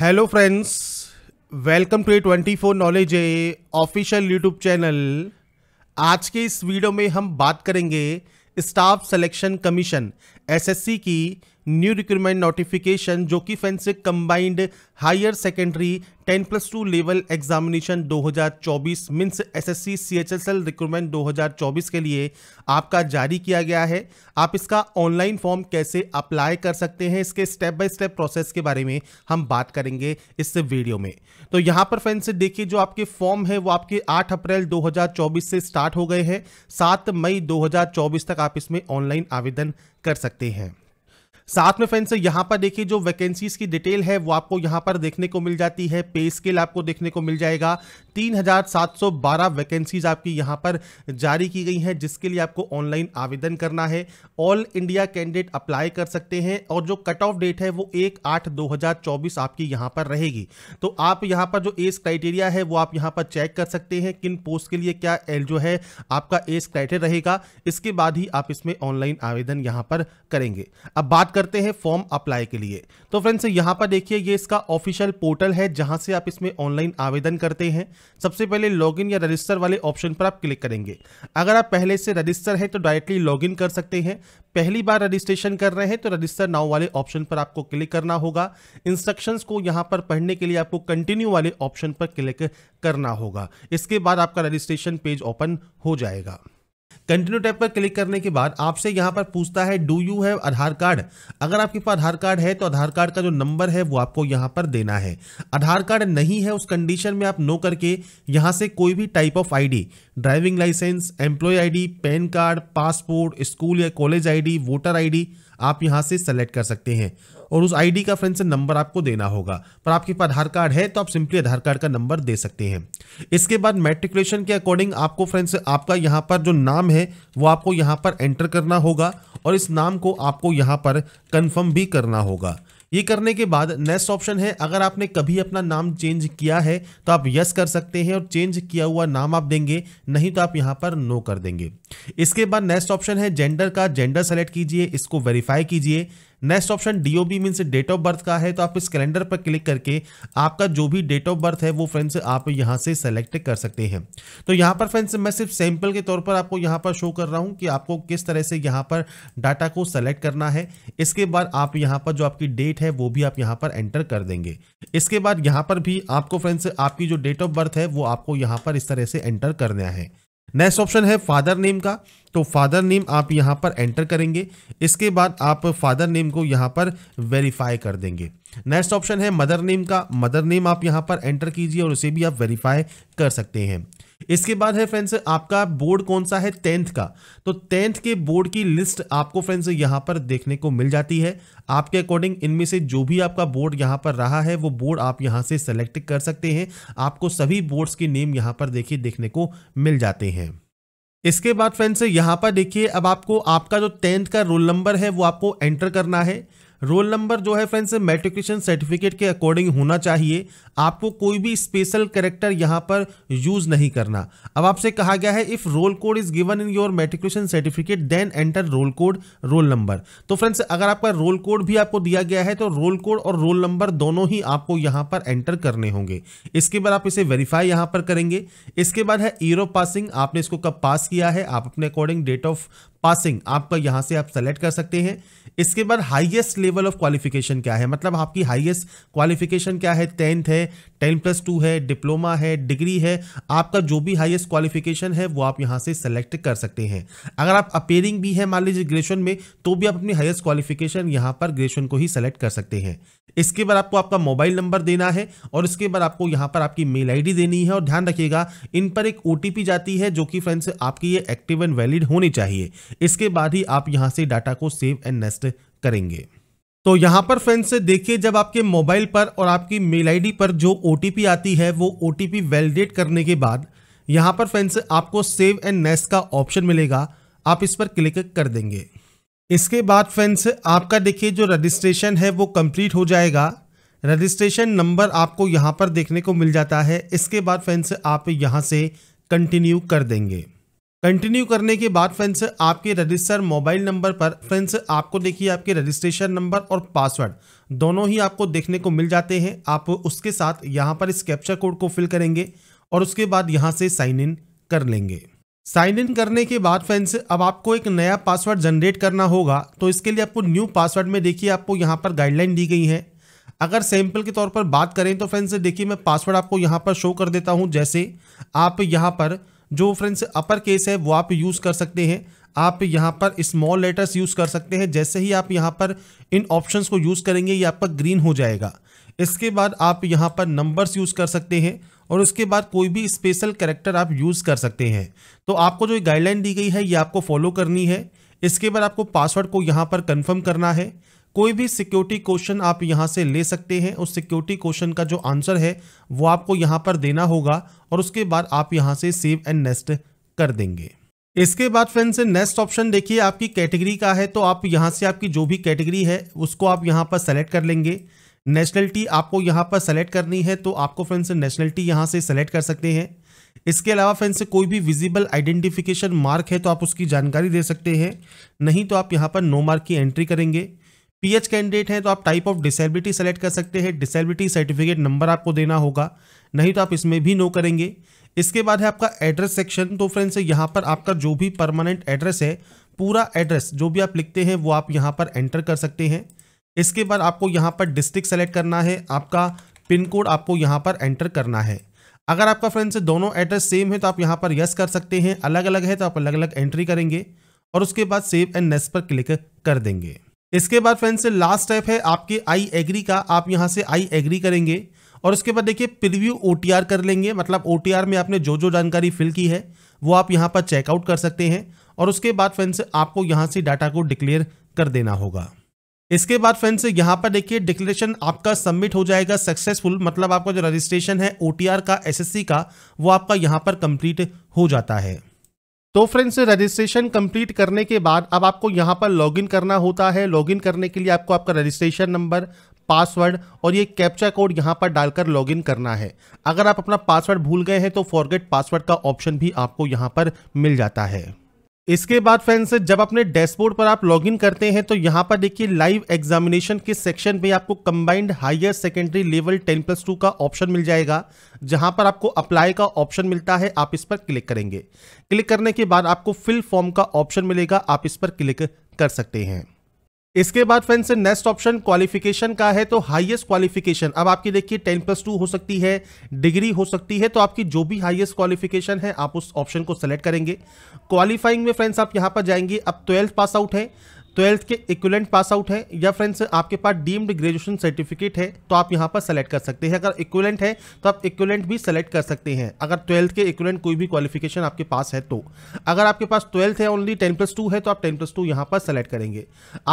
hello friends welcome to A twenty four knowledge A official YouTube channel आज के इस video में हम बात करेंगे स्टाफ सिलेक्शन कमीशन एसएससी की न्यू रिक्रूटमेंट नोटिफिकेशन जो कि फेंसिक combined higher secondary 10 plus two level examination 2024 means SSC CHSL recruitment 2024 के लिए आपका जारी किया गया है आप इसका ऑनलाइन फॉर्म कैसे अप्लाई कर सकते हैं इसके स्टेप बाय स्टेप प्रोसेस के बारे में हम बात करेंगे इस वीडियो में तो यहाँ पर फैंस देखिए जो आपके फॉर्म है वो आपके 8 अप्रैल 2024 से स्टार्ट हो गए हैं सात मई दो तक आप इसमें ऑनलाइन आवेदन कर सकते हैं साथ में फ्रेंड्स यहाँ पर देखिए जो वैकेंसीज की डिटेल है वो आपको यहाँ पर देखने को मिल जाती है पे स्केल आपको देखने को मिल जाएगा 3712 वैकेंसीज आपकी यहाँ पर जारी की गई हैं जिसके लिए आपको ऑनलाइन आवेदन करना है ऑल इंडिया कैंडिडेट अप्लाई कर सकते हैं और जो कट ऑफ डेट है वो एक आठ दो आपकी यहाँ पर रहेगी तो आप यहाँ पर जो एज क्राइटेरिया है वो आप यहाँ पर चेक कर सकते हैं किन पोस्ट के लिए क्या एल जो है आपका एज क्राइटेरिया रहेगा इसके बाद ही आप इसमें ऑनलाइन आवेदन यहाँ पर करेंगे अब बात करते हैं फॉर्म अप्लाई के लिए तो फ्रेंड्स यहाँ पर देखिए ये इसका ऑफिशियल पोर्टल है जहाँ से आप इसमें ऑनलाइन आवेदन करते हैं सबसे पहले लॉगिन या रजिस्टर वाले ऑप्शन पर आप क्लिक करेंगे अगर आप पहले से रजिस्टर है तो डायरेक्टली लॉगिन कर सकते हैं पहली बार रजिस्ट्रेशन कर रहे हैं तो रजिस्टर नाउ वाले ऑप्शन पर आपको क्लिक करना होगा इंस्ट्रक्शंस को यहाँ पर पढ़ने के लिए आपको कंटिन्यू वाले ऑप्शन पर क्लिक करना होगा इसके बाद आपका रजिस्ट्रेशन पेज ओपन हो जाएगा कंटिन्यू टैप पर क्लिक करने के बाद आपसे यहां पर पूछता है do you have Aadhaar card अगर आपके पास आधार कार्ड है तो आधार कार्ड का जो नंबर है वो आपको यहां पर देना है आधार कार्ड नहीं है उस कंडीशन में आप नो करके यहाँ से कोई भी type of ID driving licence employ ID PAN card passport school या कॉलेज आईडी वोटर आईडी आप यहाँ से सेलेक्ट कर सकते हैं और उस आईडी का फ्रेंड से नंबर आपको देना होगा पर आपके पास आधार कार्ड है तो आप सिंपली आधार कार्ड का नंबर दे सकते हैं इसके बाद मेट्रिकुलेशन के अकॉर्डिंग आपको फ्रेंड से आपका यहाँ पर जो नाम है वो आपको यहाँ पर एंटर करना होगा और इस नाम को आपको यहाँ पर कन्फर्म भी करना होगा ये करने के बाद नेक्स्ट ऑप्शन है अगर आपने कभी अपना नाम चेंज किया है तो आप यस कर सकते हैं और चेंज किया हुआ नाम आप देंगे नहीं तो आप यहां पर नो कर देंगे इसके बाद नेक्स्ट ऑप्शन है जेंडर का जेंडर सेलेक्ट कीजिए इसको वेरीफाई कीजिए next option DOB mean date of birth का है तो आप इस कैलेंडर पर क्लिक करके आपका जो भी डेट ऑफ बर्थ है वो फ्रेंड्स आप यहाँ से सेलेक्ट कर सकते हैं तो यहाँ पर फ्रेंड्स मैं सिर्फ सैम्पल के तौर पर आपको यहाँ पर शो कर रहा हूँ कि आपको किस तरह से यहाँ पर डाटा को सेलेक्ट करना है इसके बाद आप यहाँ पर जो आपकी डेट है वो भी आप यहाँ पर एंटर कर देंगे इसके बाद यहाँ पर भी आपको फ्रेंड्स आपकी जो डेट ऑफ बर्थ है वो आपको यहाँ पर इस तरह से एंटर करना है नेक्स्ट ऑप्शन है फादर नेम का तो फादर नेम आप यहाँ पर एंटर करेंगे इसके बाद आप फादर नेम को यहाँ पर वेरीफाई कर देंगे नेक्स्ट ऑप्शन है मदर नेम का मदर नेम आप यहाँ पर एंटर कीजिए और उसे भी आप वेरीफाई कर सकते हैं इसके बाद है फ्रेंड्स आपका बोर्ड कौन सा है टेंथ का तो टेंथ के बोर्ड की लिस्ट आपको फ्रेंड्स यहां पर देखने को मिल जाती है आपके अकॉर्डिंग इनमें से जो भी आपका बोर्ड यहां पर रहा है वो बोर्ड आप यहां से सेलेक्ट कर सकते हैं आपको सभी बोर्ड्स के नेम यहां पर देखिए देखने को मिल जाते हैं इसके बाद फ्रेंड्स यहाँ पर देखिए अब आपको आपका जो टेंथ का रोल नंबर है वो आपको एंटर करना है रोल नंबर जो है फ्रेंड्स मेट्रिकुलेशन सर्टिफिकेट के अकॉर्डिंग होना चाहिए आपको कोई भी स्पेशल करेक्टर यहाँ पर यूज़ नहीं करना अब आपसे कहा गया है if roll code is given in your matriculation certificate then enter roll code roll number तो फ्रेंड्स अगर आपका रोल कोड भी आपको दिया गया है तो रोल कोड और रोल नंबर दोनों ही आपको यहाँ पर एंटर करने होंगे इसके बाद आप इसे वेरीफाई यहां पर करेंगे इसके बाद है ईरो पासिंग आपने इसको कब पास किया है आप अपने अकॉर्डिंग डेट ऑफ पासिंग आपका यहाँ से आप सेलेक्ट कर सकते हैं इसके बाद हाईएस्ट लेवल ऑफ क्वालिफिकेशन क्या है मतलब आपकी हाईएस्ट क्वालिफिकेशन क्या है टेंथ है टेन प्लस टू है डिप्लोमा है डिग्री है आपका जो भी हाईएस्ट क्वालिफिकेशन है वो आप यहाँ से सेलेक्ट कर सकते हैं अगर आप अपेयरिंग भी है मान लीजिए ग्रेजुएशन में तो भी आप अपनी हाइएस्ट क्वालिफिकेशन यहाँ पर ग्रेजुएशन को ही सेलेक्ट कर सकते हैं इसके बाद आपको आपका मोबाइल नंबर देना है और इसके बाद आपको यहाँ पर आपकी मेल आईडी देनी है और ध्यान रखिएगा इन पर एक ओटीपी जाती है जो कि फ्रेंड्स आपकी ये एक्टिव एंड वैलिड होनी चाहिए इसके बाद ही आप यहाँ से डाटा को सेव एंड नेस्ट करेंगे तो यहाँ पर फ्रेंड्स देखिए जब आपके मोबाइल पर और आपकी मेल आई पर जो ओ आती है वो ओ वैलिडेट करने के बाद यहाँ पर फ्रेंड्स आपको सेव एंड नेस्ट का ऑप्शन मिलेगा आप इस पर क्लिक कर देंगे इसके बाद फ्रेंड्स आपका देखिए जो रजिस्ट्रेशन है वो कंप्लीट हो जाएगा रजिस्ट्रेशन नंबर आपको यहाँ पर देखने को मिल जाता है इसके बाद फ्रेंड्स आप यहाँ से कंटिन्यू कर देंगे कंटिन्यू करने के बाद फ्रेंड्स आपके रजिस्टर मोबाइल नंबर पर फ्रेंड्स आपको देखिए आपके रजिस्ट्रेशन नंबर और पासवर्ड दोनों ही आपको देखने को मिल जाते हैं आप उसके साथ यहाँ पर इस कैप्चर कोड को फिल करेंगे और उसके बाद यहाँ से साइन इन कर लेंगे साइन इन करने के बाद फ्रेंड्स अब आपको एक नया पासवर्ड जनरेट करना होगा तो इसके लिए आपको न्यू पासवर्ड में देखिए आपको यहाँ पर गाइडलाइन दी गई है अगर सैंपल के तौर पर बात करें तो फ्रेंड्स देखिए मैं पासवर्ड आपको यहाँ पर शो कर देता हूँ जैसे आप यहाँ पर जो फ्रेंड्स अपर केस है वो आप यूज़ कर सकते हैं आप यहाँ पर स्मॉल लेटर्स यूज़ कर सकते हैं जैसे ही आप यहाँ पर इन ऑप्शन को यूज़ करेंगे ये आपका ग्रीन हो जाएगा इसके बाद आप यहाँ पर नंबर्स यूज़ कर सकते हैं और उसके बाद कोई भी स्पेशल कैरेक्टर आप यूज़ कर सकते हैं तो आपको जो गाइडलाइन दी गई है ये आपको फॉलो करनी है इसके बाद आपको पासवर्ड को यहाँ पर कन्फर्म करना है कोई भी सिक्योरिटी क्वेश्चन आप यहाँ से ले सकते हैं उस सिक्योरिटी क्वेश्चन का जो आंसर है वो आपको यहाँ पर देना होगा और उसके बाद आप यहाँ से सेव एंड नेक्स्ट कर देंगे इसके बाद फ्रेंड्स नेक्स्ट ऑप्शन देखिए आपकी कैटेगरी का है तो आप यहाँ से आपकी जो भी कैटेगरी है उसको आप यहाँ पर सेलेक्ट कर लेंगे नेशनलिटी आपको यहाँ पर सेलेक्ट करनी है तो आपको फ्रेंड्स नेशनलिटी यहाँ से सेलेक्ट कर सकते हैं इसके अलावा फ्रेंड्स कोई भी विजिबल आइडेंटिफिकेशन मार्क है तो आप उसकी जानकारी दे सकते हैं नहीं तो आप यहाँ पर नो मार्क की एंट्री करेंगे पीएच कैंडिडेट हैं तो आप टाइप ऑफ डिसेबिलिटी सेलेक्ट कर सकते हैं डिसेबिलिटी सर्टिफिकेट नंबर आपको देना होगा नहीं तो आप इसमें भी नो करेंगे इसके बाद है आपका एड्रेस सेक्शन तो फ्रेंड्स यहाँ पर आपका जो भी परमानेंट एड्रेस है पूरा एड्रेस जो भी आप लिखते हैं वो आप यहाँ पर एंटर कर सकते हैं इसके बाद आपको यहाँ पर डिस्ट्रिक्ट सेलेक्ट करना है आपका पिन कोड आपको यहाँ पर एंटर करना है अगर आपका फ्रेंड्स दोनों एड्रेस सेम है तो आप यहाँ पर यस कर सकते हैं अलग अलग है तो आप अलग अलग एंट्री करेंगे और उसके बाद सेव एंड नेक्स्ट पर क्लिक कर देंगे इसके बाद फ्रेंड्स लास्ट स्टेप है आपके आई एग्री का आप यहाँ से आई एग्री करेंगे और उसके बाद देखिए प्रिव्यू ओ कर लेंगे मतलब ओ में आपने जो जो जानकारी फिल की है वो आप यहाँ पर चेकआउट कर सकते हैं और उसके बाद फ्रेंड से आपको यहाँ से डाटा को डिक्लेयर कर देना होगा इसके बाद फ्रेंड्स यहाँ पर देखिए डिक्लेरेशन आपका सबमिट हो जाएगा सक्सेसफुल मतलब आपका जो रजिस्ट्रेशन है ओटीआर का एसएससी का वो आपका यहाँ पर कंप्लीट हो जाता है तो फ्रेंड्स रजिस्ट्रेशन कंप्लीट करने के बाद अब आपको यहाँ पर लॉगिन करना होता है लॉगिन करने के लिए आपको आपका रजिस्ट्रेशन नंबर पासवर्ड और ये कैप्चा कोड यहाँ पर डालकर लॉगिन करना है अगर आप अपना पासवर्ड भूल गए हैं तो फॉरगेट पासवर्ड का ऑप्शन भी आपको यहाँ पर मिल जाता है इसके बाद फ्रेंड्स जब अपने डैशबोर्ड पर आप लॉगिन करते हैं तो यहाँ पर देखिए लाइव एग्जामिनेशन के सेक्शन में आपको combined higher secondary level 10 plus two का ऑप्शन मिल जाएगा जहाँ पर आपको अप्लाई का ऑप्शन मिलता है आप इस पर क्लिक करेंगे क्लिक करने के बाद आपको फिल फॉर्म का ऑप्शन मिलेगा आप इस पर क्लिक कर सकते हैं इसके बाद फ्रेंड्स नेक्स्ट ऑप्शन क्वालिफिकेशन का है तो हाईएस्ट क्वालिफिकेशन अब आपकी देखिए टेन प्लस टू हो सकती है डिग्री हो सकती है तो आपकी जो भी हाईएस्ट क्वालिफिकेशन है आप उस ऑप्शन को सेलेक्ट करेंगे क्वालिफाइंग में फ्रेंड्स आप यहां पर जाएंगे अब ट्वेल्थ पास आउट है ट्वेल्थ के इक्वलेंट पास आउट है या फ्रेंड्स आपके पास डीम्ड ग्रेजुएशन सर्टिफिकेट है तो आप यहाँ पर सेलेक्ट कर सकते हैं अगर इक्वलेंट है तो आप इक्वलेंट भी सेलेक्ट कर सकते हैं अगर ट्वेल्थ के इक्वलेंट कोई भी क्वालिफिकेशन आपके पास है तो अगर आपके पास ट्वेल्थ है ओनली टेन प्लस टू है तो आप टेन प्लस टू यहाँ पर सेलेक्ट करेंगे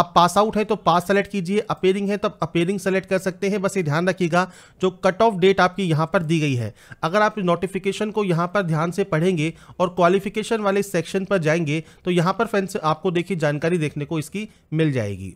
आप पास आउट है तो पास सेलेक्ट कीजिए अपेयरिंग है तो आप अपेयरिंग सेलेक्ट कर सकते हैं बस ये ध्यान रखिएगा जो कट ऑफ डेट आपकी यहाँ पर दी गई है अगर आप नोटिफिकेशन को यहाँ पर ध्यान से पढ़ेंगे और क्वालिफिकेशन वाले सेक्शन पर जाएंगे तो यहाँ पर फ्रेंड्स आपको देखिए जानकारी देखने को इस की मिल जाएगी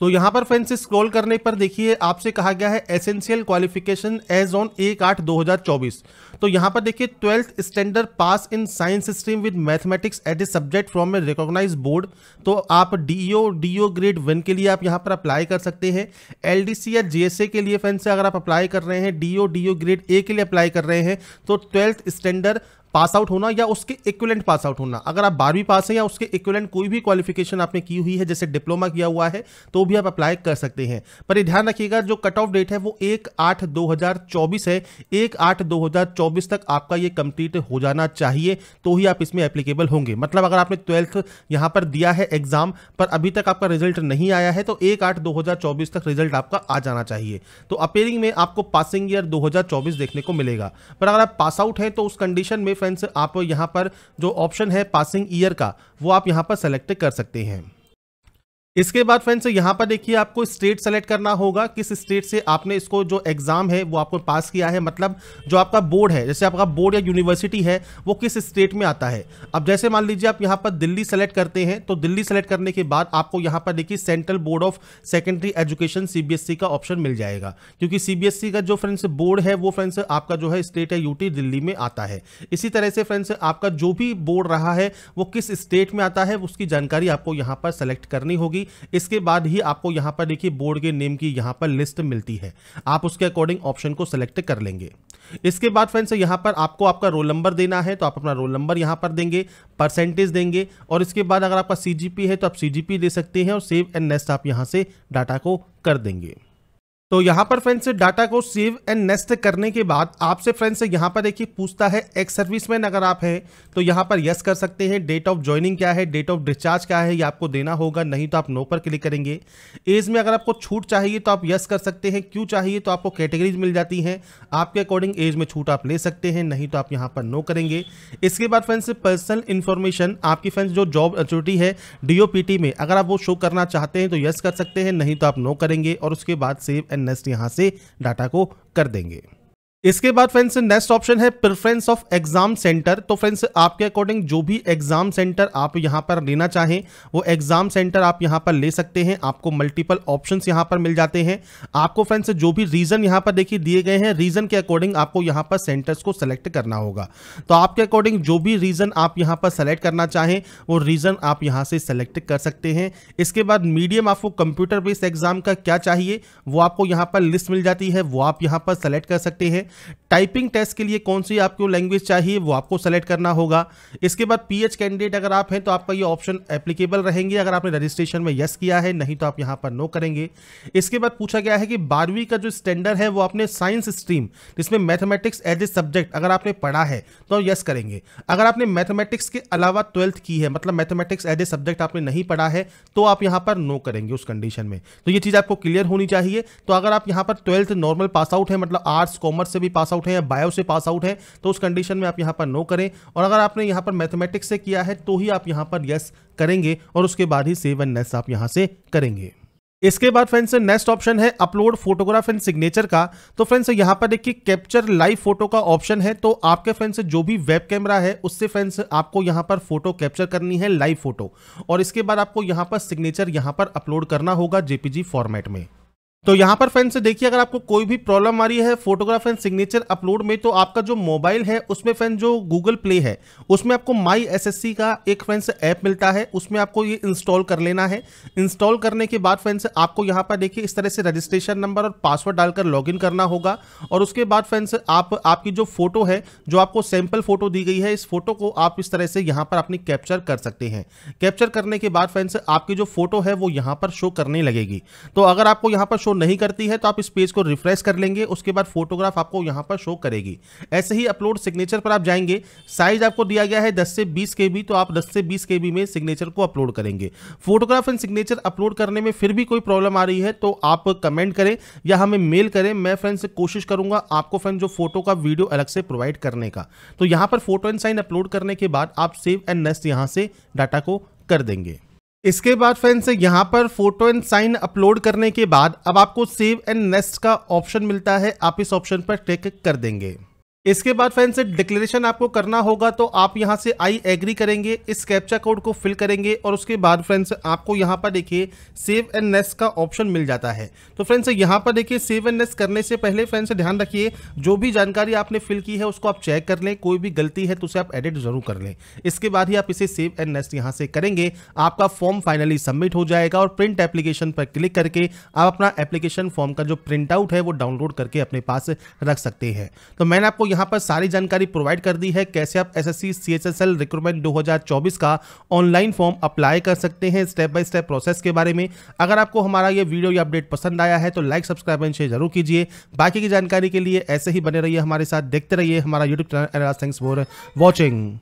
तो यहाँ पर फ्रेंड्स स्क्रॉल करने पर देखिए आपसे कहा गया है एसेंशियल क्वालिफिकेशन एज ऑन एक आठ दो हजार चौबीस तो यहाँ पर देखिए twelfth standard pass in science stream with mathematics at a subject from a recognise board तो आप डीओ डीओ ग्रेड वन के लिए आप यहाँ पर अप्लाई कर सकते हैं एलडीसी या जीएसए के लिए फ्रेंड्स अगर आप अप्लाई कर रहे हैं डीओ डीओ ग्रेड ए के लिए अप्लाई कर रहे हैं तो ट्वेल्थ स्टैंडर्ड पास आउट होना या उसके इक्विलेंट पास आउट होना अगर आप बारहवीं पास हैं या उसके इक्वलेंट कोई भी क्वालिफिकेशन आपने की हुई है जैसे डिप्लोमा किया हुआ है तो भी आप अप्लाई कर सकते हैं पर ये ध्यान रखिएगा जो कट ऑफ डेट है वो एक आठ दो हजार चौबीस है एक आठ दो हजार चौबीस तक आपका ये कंप्लीट हो जाना चाहिए तो ही आप इसमें एप्लीकेबल होंगे मतलब अगर आपने ट्वेल्थ यहाँ पर दिया है एग्जाम पर अभी तक आपका रिजल्ट नहीं आया है तो एक आठ दो हजार चौबीस तक रिजल्ट आपका आ जाना चाहिए तो अपेयरिंग में आपको पासिंग ईयर दो हजार चौबीस देखने को मिलेगा पर अगर आप पास आउट है तो उस कंडीशन में फ्रेंड्स आप यहाँ पर जो ऑप्शन है पासिंग ईयर का वो आप यहाँ पर सेलेक्ट कर सकते हैं इसके बाद फ्रेंड्स यहाँ पर देखिए आपको स्टेट सेलेक्ट करना होगा किस स्टेट से आपने इसको जो एग्ज़ाम है वो आपको पास किया है मतलब जो आपका बोर्ड है जैसे आपका बोर्ड या यूनिवर्सिटी है वो किस स्टेट में आता है अब जैसे मान लीजिए आप यहाँ पर दिल्ली सेलेक्ट करते हैं तो दिल्ली सेलेक्ट करने के बाद आपको यहाँ पर देखिए central board of secondary education C का ऑप्शन मिल जाएगा क्योंकि सी e का जो फ्रेंड्स बोर्ड है वो फ्रेंड्स आपका जो है स्टेट है यूटी दिल्ली में आता है इसी तरह से फ्रेंड्स आपका जो भी बोर्ड रहा है वो किस स्टेट में आता है उसकी जानकारी आपको यहाँ पर सेलेक्ट करनी होगी इसके बाद ही आपको यहां पर देखिए बोर्ड के नेम की यहां पर लिस्ट मिलती है आप उसके अकॉर्डिंग ऑप्शन को सिलेक्ट कर लेंगे इसके बाद फ्रेंड्स यहां पर आपको आपका रोल नंबर देना है तो आप अपना रोल नंबर यहां पर देंगे परसेंटेज देंगे और इसके बाद अगर आपका सी है तो आप सी दे सकते हैं और सेव एंड नेस्ट आप यहां से डाटा को कर देंगे तो यहाँ पर फ्रेंड्स डाटा को सेव एंड नेस्ट करने के बाद आपसे फ्रेंड्स यहाँ पर देखिए पूछता है एक्स सर्विस मैन अगर आप हैं तो यहाँ पर यस कर सकते हैं डेट ऑफ ज्वाइनिंग क्या है डेट ऑफ डिस्चार्ज क्या है ये आपको देना होगा नहीं तो आप नो पर क्लिक करेंगे एज में अगर आपको छूट चाहिए तो आप यस कर सकते हैं क्यों चाहिए तो आपको कैटेगरीज मिल जाती हैं आपके अकॉर्डिंग एज में छूट आप ले सकते हैं नहीं तो आप यहाँ पर नो करेंगे इसके बाद फ्रेंड्स पर्सनल इन्फॉर्मेशन आपकी फ्रेंड्स जो जॉब अचोरिटी है डी में अगर आप वो शो करना चाहते हैं तो यस कर सकते हैं नहीं तो आप नो करेंगे और उसके बाद सेव एंड यहां से डाटा को कर देंगे इसके बाद फ्रेंड्स नेक्स्ट ऑप्शन है प्रेफरेंस ऑफ एग्जाम सेंटर तो फ्रेंड्स आपके अकॉर्डिंग जो भी एग्जाम सेंटर आप यहां पर लेना चाहें वो एग्जाम सेंटर आप यहां पर ले सकते हैं आपको मल्टीपल ऑप्शंस यहां पर मिल जाते हैं आपको फ्रेंड्स जो भी रीजन यहां पर देखिए दिए गए हैं रीजन के अकॉर्डिंग आपको यहां पर सेंटर्स को सेलेक्ट करना होगा तो आपके अकॉर्डिंग जो भी रीजन आप यहां पर सेलेक्ट करना चाहें वो रीजन आप यहां से सेलेक्ट कर सकते हैं इसके बाद मीडियम आपको कंप्यूटर बेस्ड एग्जाम का क्या चाहिए वो आपको यहाँ पर लिस्ट मिल जाती है वो आप यहाँ पर सेलेक्ट कर सकते हैं टाइपिंग टेस्ट के लिए कौन सी आपको लैंग्वेज चाहिए वो आपको सेलेक्ट करना होगा इसके बाद पीएच कैंडिडेट अगर आप हैं तो आपका ये ऑप्शन एप्लीकेबल रहेंगे अगर आपने रजिस्ट्रेशन में यस किया है नहीं तो आप यहाँ पर नो करेंगे इसके बाद पूछा गया है कि बारहवीं का जो स्टैंडर्ड है वो आपने साइंस स्ट्रीम जिसमें मैथमेटिक्स एज ए सब्जेक्ट अगर आपने पढ़ा है तो यस करेंगे अगर आपने मैथमेटिक्स के अलावा ट्वेल्थ की है मतलब मैथमेटिक्स एज ए सब्जेक्ट आपने नहीं पढ़ा है तो आप यहाँ पर नो करेंगे उस कंडीशन में तो ये चीज़ आपको क्लियर होनी चाहिए तो अगर आप यहाँ पर ट्वेल्थ नॉर्मल पास आउट है मतलब आर्ट्स कॉमर्स से भी पास आउट है या बायो से पास आउट है तो उस कंडीशन में आप यहाँ पर नो करें और अगर आपने यहाँ पर मैथमेटिक्स से किया है तो ही आप यहाँ पर यस करेंगे और उसके बाद ही सेव एंड नेस आप यहाँ से करेंगे इसके बाद फ्रेंड्स नेक्स्ट ऑप्शन है अपलोड फोटोग्राफ एंड सिग्नेचर का तो फ्रेंड्स यहां पर देखिए कैप्चर लाइव फोटो का ऑप्शन है तो आपके फ्रेंड्स जो भी वेब कैमरा है उससे फ्रेंड्स आपको यहां पर फोटो कैप्चर करनी है लाइव फोटो और इसके बाद आपको यहां पर सिग्नेचर यहां पर अपलोड करना होगा जेपीजी फॉर्मेट में तो यहाँ पर फ्रेंड्स देखिए अगर आपको कोई भी प्रॉब्लम आ रही है फोटोग्राफ एंड सिग्नेचर अपलोड में तो आपका जो मोबाइल है उसमें फ्रेंड जो गूगल प्ले है उसमें आपको माई एसएससी का एक फ्रेंड्स ऐप मिलता है उसमें आपको ये इंस्टॉल कर लेना है इंस्टॉल करने के बाद फ्रेंड्स आपको यहाँ पर देखिए इस तरह से रजिस्ट्रेशन नंबर और पासवर्ड डालकर लॉग करना होगा और उसके बाद फ्रेंड्स आप आपकी जो फोटो है जो आपको सैम्पल फोटो दी गई है इस फोटो को आप इस तरह से यहाँ पर अपनी कैप्चर कर सकते हैं कैप्चर करने के बाद फ्रेंड्स आपकी जो फोटो है वो यहाँ पर शो करने लगेगी तो अगर आपको यहाँ पर शो नहीं करती है तो आप इस पेज को रिफ्रेश कर लेंगे उसके बाद फोटोग्राफ आपको यहाँ पर शो करेगी ऐसे ही अपलोड सिग्नेचर पर आप जाएंगे साइज आपको दिया गया है दस से बीस के तो आप दस से बीस के में सिग्नेचर को अपलोड करेंगे फोटोग्राफ एंड सिग्नेचर अपलोड करने में फिर भी कोई प्रॉब्लम आ रही है तो आप कमेंट करें या हमें मेल करें मैं फ्रेंड से कोशिश करूंगा आपको फ्रेंड जो फोटो का वीडियो अलग से प्रोवाइड करने का तो यहां पर फोटो एंड साइन अपलोड करने के बाद आप सेव एंड नेस्ट यहां से डाटा को कर देंगे इसके बाद फ्रेंड्स यहां पर फोटो एंड साइन अपलोड करने के बाद अब आपको सेव एंड नेक्स्ट का ऑप्शन मिलता है आप इस ऑप्शन पर टेक कर देंगे इसके बाद फ्रेंड्स डिक्लेरेशन आपको करना होगा तो आप यहां से आई एग्री करेंगे इस कैप्चा कोड को फिल करेंगे और उसके बाद फ्रेंड्स आपको यहाँ पर देखिए सेव एंड नेस का ऑप्शन मिल जाता है तो फ्रेंड्स यहाँ पर देखिए सेव एंड नेस करने से पहले फ्रेंड्स ध्यान रखिए जो भी जानकारी आपने फिल की है उसको आप चेक कर लें कोई भी गलती है तो उसे आप एडिट जरूर कर लें इसके बाद ही आप इसे सेव एंड नेस्ट यहाँ से करेंगे आपका फॉर्म फाइनली सबमिट हो जाएगा और प्रिंट एप्लीकेशन पर क्लिक करके आप अपना एप्लीकेशन फॉर्म का जो प्रिंट आउट है वो डाउनलोड करके अपने पास रख सकते हैं तो मैंने आपको यहाँ पर सारी जानकारी प्रोवाइड कर दी है कैसे आप एसएससी सीएचएसएल रिक्रूटमेंट 2024 का ऑनलाइन फॉर्म अप्लाई कर सकते हैं स्टेप बाय स्टेप प्रोसेस के बारे में अगर आपको हमारा ये वीडियो या अपडेट पसंद आया है तो लाइक सब्सक्राइब एंड शेयर जरूर कीजिए बाकी की जानकारी के लिए ऐसे ही बने रहिए हमारे साथ देखते रहिए हमारा YouTube channel thanks for watching